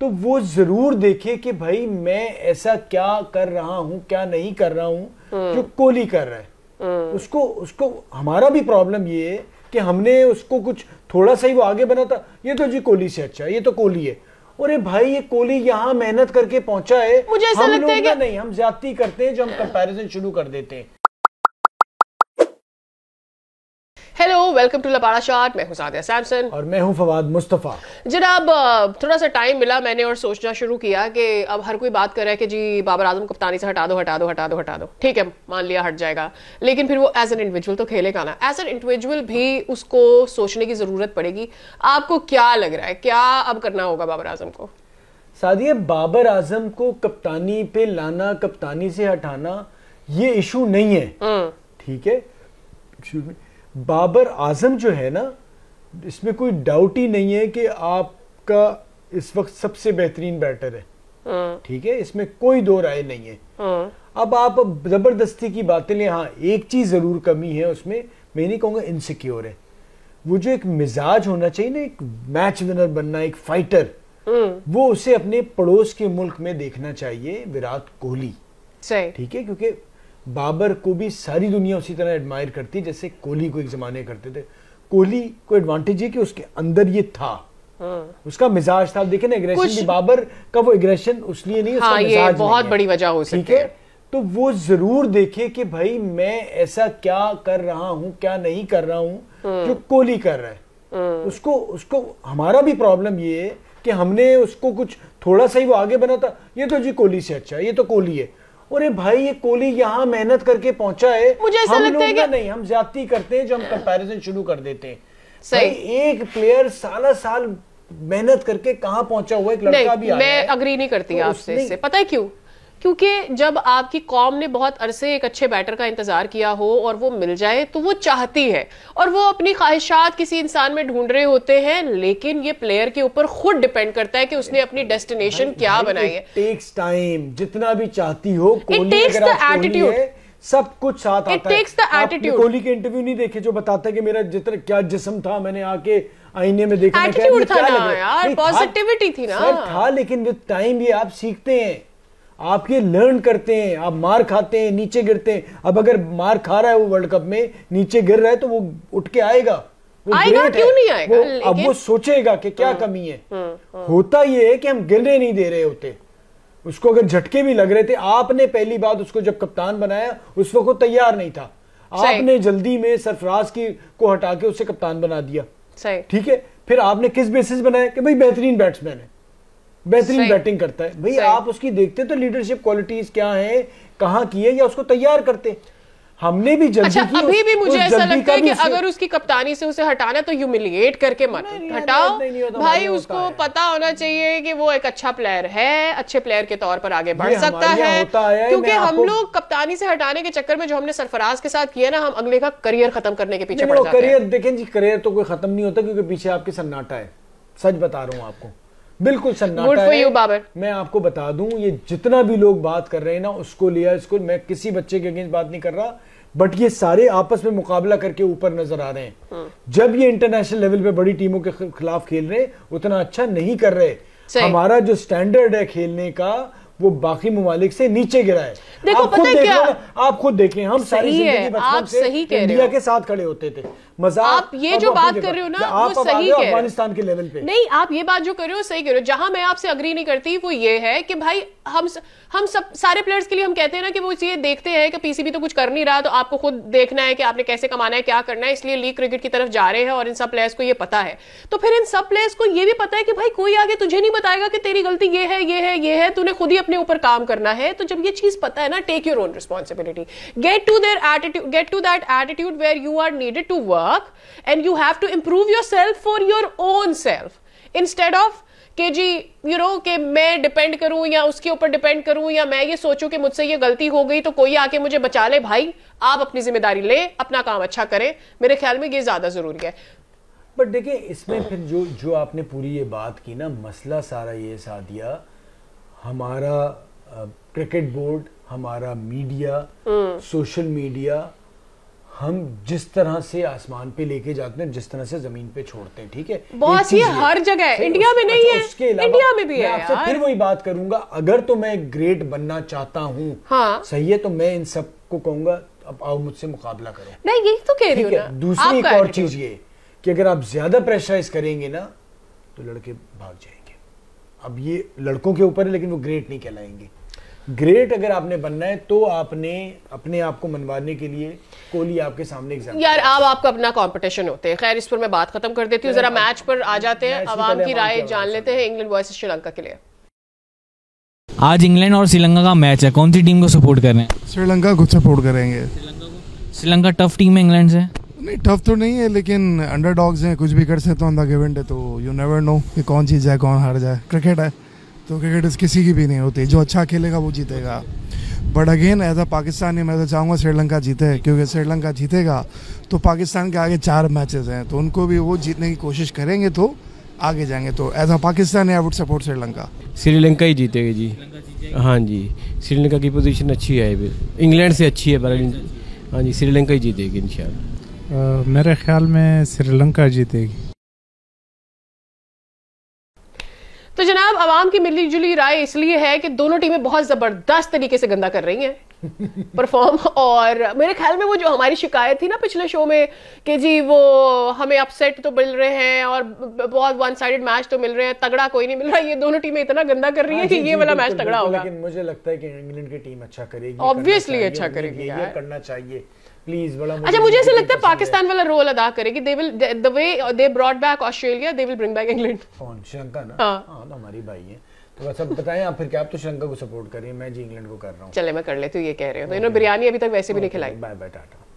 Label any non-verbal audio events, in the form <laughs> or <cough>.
तो वो जरूर देखे कि भाई मैं ऐसा क्या कर रहा हूँ क्या नहीं कर रहा हूँ हम्म। जो कोहली कर रहा है हम्म। उसको उसको हमारा भी प्रॉब्लम ये है कि हमने उसको कुछ थोड़ा सा ही वो आगे बना था ये तो जी कोहली से अच्छा ये तो कोहली है अरे भाई ये कोहली यहाँ मेहनत करके पहुंचा है मुझे ऐसा लगता है कि नहीं हम ज्यादा करते हैं जो हम कंपैरिजन शुरू कर देते हैं वेलकम टू लपाड़ा शाट मैं हूं सादिया सैमसन और मैं हूँ फवाद मुस्तफ़ा जनाब थोड़ा सा टाइम मिला मैंने और सोचना शुरू किया कि अब हर कोई बात कर रहा है कि जी बाबर आजम कप्तानी से हटा दो हटा दो हटा दो हटा दो ठीक है मान लिया हट जाएगा लेकिन फिर वो एज एन इंडिविजुअल तो खेलेगा ना एज एन इंडिविजुअल भी उसको सोचने की ज़रूरत पड़ेगी आपको क्या लग रहा है क्या अब करना होगा बाबर आजम को सादिया बाबर आजम को कप्तानी पे लाना कप्तानी से हटाना ये इशू नहीं है हम्म। ठीक है बाबर आजम जो है ना इसमें कोई डाउट ही नहीं है कि आपका इस वक्त सबसे बेहतरीन बैटर है हाँ। ठीक है इसमें कोई दो राय नहीं है हाँ। अब आप जबरदस्ती की बातें लें हाँ एक चीज जरूर कमी है उसमें मैं नहीं कहूंगा इनसिक्योर है वो जो एक मिजाज होना चाहिए ना एक मैच विनर बनना एक फाइटर हाँ। वो उसे अपने पड़ोस के मुल्क में देखना चाहिए विराट कोहली ठीक है क्योंकि बाबर को भी सारी दुनिया उसी तरह एडमायर करती जैसे कोहली को एक जमाने करते थे कोहली को एडवांटेज ये कि उसके अंदर ये था हाँ। उसका मिजाज था देखे ना एग्रेशन बाबर का वो एग्रेशन उसलिए नहीं हाँ, उसका मिजाज बहुत बड़ी वजह हो सकती है तो वो जरूर देखे कि भाई मैं ऐसा क्या कर रहा हूं क्या नहीं कर रहा हूं हाँ। जो कोहली कर रहा है हाँ। उसको उसको हमारा भी प्रॉब्लम ये है कि हमने उसको कुछ थोड़ा सा ही वो आगे बना था ये तो जी कोहली से अच्छा ये तो कोहली है अरे भाई ये कोहली यहाँ मेहनत करके पहुंचा है मुझे ऐसा लगता है कि नहीं हम ज्यादा करते हैं जो हम कंपैरिजन शुरू कर देते हैं सही एक प्लेयर साला साल मेहनत करके कहा पहुंचा हुआ एक लड़का भी मैं अग्री नहीं करती तो आपसे पता है क्यों क्योंकि जब आपकी कॉम ने बहुत अरसे एक अच्छे बैटर का इंतजार किया हो और वो मिल जाए तो वो चाहती है और वो अपनी ख्वाहिशात किसी इंसान में ढूंढ रहे होते हैं लेकिन ये प्लेयर के ऊपर खुद डिपेंड करता है कि उसने अपनी डेस्टिनेशन क्या बनाई है टेक्स टाइम जितना भी चाहती हो एटीट्यूड सब कुछ साथ आता है कोहली के इंटरव्यू नहीं देखे जो बताते हैं कि मेरा जितना क्या जिसम था मैंने आके आईने में देखा था, था ना यार था लेकिन विद टाइम ये आप सीखते हैं आप ये लर्न करते हैं आप मार खाते हैं नीचे गिरते हैं अब अगर मार खा रहा है वो वर्ल्ड कप में नीचे गिर रहा है तो वो उठ के आएगा वो आएगा क्यों नहीं आएगा वो, लेकिन... अब वो सोचेगा कि क्या हाँ, कमी है हुँ, हुँ. होता ये है कि हम गिरने नहीं दे रहे होते उसको अगर झटके भी लग रहे थे आपने पहली बात उसको जब कप्तान बनाया उस वक्त तैयार नहीं था आपने जल्दी में सरफराज की को हटा के उसे कप्तान बना दिया ठीक है फिर आपने किस बेसिस बनाया कि भाई बेहतरीन बैट्समैन है बेहतरीन बैटिंग करता है भाई आप उसकी देखते तो लीडरशिप क्वालिटीज क्या है कहाँ की है या उसको तैयार करते हमने भी जल्दी अच्छा, की अभी भी मुझे ऐसा लगता है कि अगर उसकी कप्तानी से उसे हटाना तो ह्यूमिलिएट करके मत हटाओ तो भाई उसको पता होना चाहिए कि वो एक अच्छा प्लेयर है अच्छे प्लेयर के तौर पर आगे बढ़ सकता है है क्योंकि हम लोग कप्तानी से हटाने के चक्कर में जो हमने सरफराज के साथ किया ना हम अगले का करियर खत्म करने के पीछे करियर देखें जी करियर तो कोई खत्म नहीं होता क्योंकि पीछे आपके सन्नाटा है सच बता रहा हूँ आपको बिल्कुल सन्नाटा है मैं आपको बता दूं ये जितना भी लोग बात कर रहे हैं ना उसको लिया इसको मैं किसी बच्चे के अगेंस्ट बात नहीं कर रहा बट ये सारे आपस में मुकाबला करके ऊपर नजर आ रहे हैं हाँ। जब ये इंटरनेशनल लेवल पे बड़ी टीमों के खिलाफ खेल रहे हैं उतना अच्छा नहीं कर रहे हमारा जो स्टैंडर्ड है खेलने का वो बाकी ममालिक से नीचे गिरा है देखो आप पता है क्या आप खुद देखें हम सही है आप सही कह रहे हो के साथ खड़े होते थे मजाक आप ये जो बात कर रहे हो ना वो सही कह अफगानिस्तान के लेवल पे नहीं आप ये बात जो कर रहे हो सही कह रहे हो जहां मैं आपसे अग्री नहीं करती वो ये है कि भाई हम हम सब सारे प्लेयर्स के लिए हम कहते हैं ना कि वो ये देखते हैं कि पीसीबी तो कुछ कर नहीं रहा तो आपको खुद देखना है कि आपने कैसे कमाना है क्या करना है इसलिए लीग क्रिकेट की तरफ जा रहे हैं और इन सब प्लेयर्स को ये पता है तो फिर इन सब प्लेयर्स को ये भी पता है कि भाई कोई आगे तुझे नहीं बताएगा कि तेरी गलती ये है ये है ये है तूने खुद ही अपने ऊपर काम करना है तो जब ये चीज पता है ना take your own responsibility get to there attitude get to that attitude where you are needed to work and you have to improve your self for your own self instead of के जी you you know know, के मैं depend करूं या उसके ऊपर depend करूं या मैं ये सोचूं कि मुझसे ये गलती हो गई तो कोई आके मुझे बचा ले भाई आप अपनी जिम्मेदारी ले अपना काम अच्छा करें मेरे ख्याल में ये ज़्यादा ज़रूरी है बट देखिए इसमें फिर जो जो आपने पूरी ये बात की ना मसला सारा ये साधिया हमारा क्रिकेट बोर्ड हमारा मीडिया सोशल मीडिया हम जिस तरह से आसमान पे लेके जाते हैं जिस तरह से जमीन पे छोड़ते हैं ठीक है बहुत ही हर जगह है इंडिया अच्छा, में अच्छा, नहीं है उसके इंडिया में भी मैं है आपसे फिर वही बात करूंगा अगर तो मैं ग्रेट बनना चाहता हूँ हाँ। सही है तो मैं इन सब को कहूंगा अब आओ मुझसे मुकाबला करो नहीं यही तो कह रही हूँ दूसरी एक और चीज ये कि अगर आप ज्यादा प्रेशराइज करेंगे ना तो लड़के भाग जाएंगे अब ये लड़कों के ऊपर है लेकिन वो ग्रेट नहीं कहलाएंगे ग्रेट अगर आपने बनना है तो आपने अपने आप को मनवाने के लिए कोहली आपके सामने एग्जाम यार आप आपका अपना कंपटीशन होते हैं खैर इस पर मैं बात खत्म कर देती हूँ जरा मैच पर आ जाते हैं आवाम की राय जान लेते हैं इंग्लैंड वर्सेस श्रीलंका के लिए आज इंग्लैंड और श्रीलंका का मैच है कौन सी टीम को सपोर्ट कर रहे हैं श्रीलंका को सपोर्ट करेंगे श्रीलंका टफ टीम है इंग्लैंड से नहीं टफ तो नहीं है लेकिन अंडर डॉग्स हैं कुछ भी कर सकते हैं ऑन द तो यू नेवर नो कि कौन जीत जाए कौन हार जाए क्रिकेट है तो क्रिकेट किसी की भी नहीं होती जो अच्छा खेलेगा वो जीतेगा but again as a Pakistani मैं तो चाहूँगा श्रीलंका जीते क्योंकि श्रीलंका जीतेगा तो पाकिस्तान के आगे चार मैचेस हैं तो उनको भी वो जीतने की कोशिश करेंगे तो आगे जाएंगे तो as a Pakistan I would support Sri Lanka Sri Lanka ही जीतेगी जी हाँ जी श्रीलंका की पोजीशन अच्छी है इंग्लैंड से अच्छी है हाँ जी श्रीलंका ही जीतेगी इंशाल्लाह मेरे ख्याल में श्रीलंका जीतेगी तो जनाब आवाम की मिली जुली राय इसलिए है कि दोनों टीमें बहुत जबरदस्त तरीके से गंदा कर रही हैं <laughs> परफॉर्म और मेरे ख्याल में वो जो हमारी शिकायत थी ना पिछले शो में कि जी वो हमें अपसेट तो मिल रहे हैं और बहुत वन साइडेड मैच तो मिल रहे हैं तगड़ा कोई नहीं मिल रहा ये दोनों टीमें इतना गंदा कर रही हाँ है कि ये वाला मैच तगड़ा होगा लेकिन मुझे लगता है कि इंग्लैंड की टीम अच्छा करेगी ऑब्वियसली अच्छा करेगी करना चाहिए प्लीज बड़ा अच्छा मुझे ऐसा लगता है पाकिस्तान वाला रोल अदा करेगी they will the way they brought back Australia they will bring back England कौन श्रीलंका ना हां हाँ, तो हमारी भाई है तो सब बताएं आप फिर क्या आप तो श्रीलंका को सपोर्ट कर रही हैं मैं जी इंग्लैंड को कर रहा हूं चले मैं कर लेती हूं ये कह रहे हो तो इन्होंने बिरयानी अभी तक वैसे भी नहीं खिलाई बाय बाय टाटा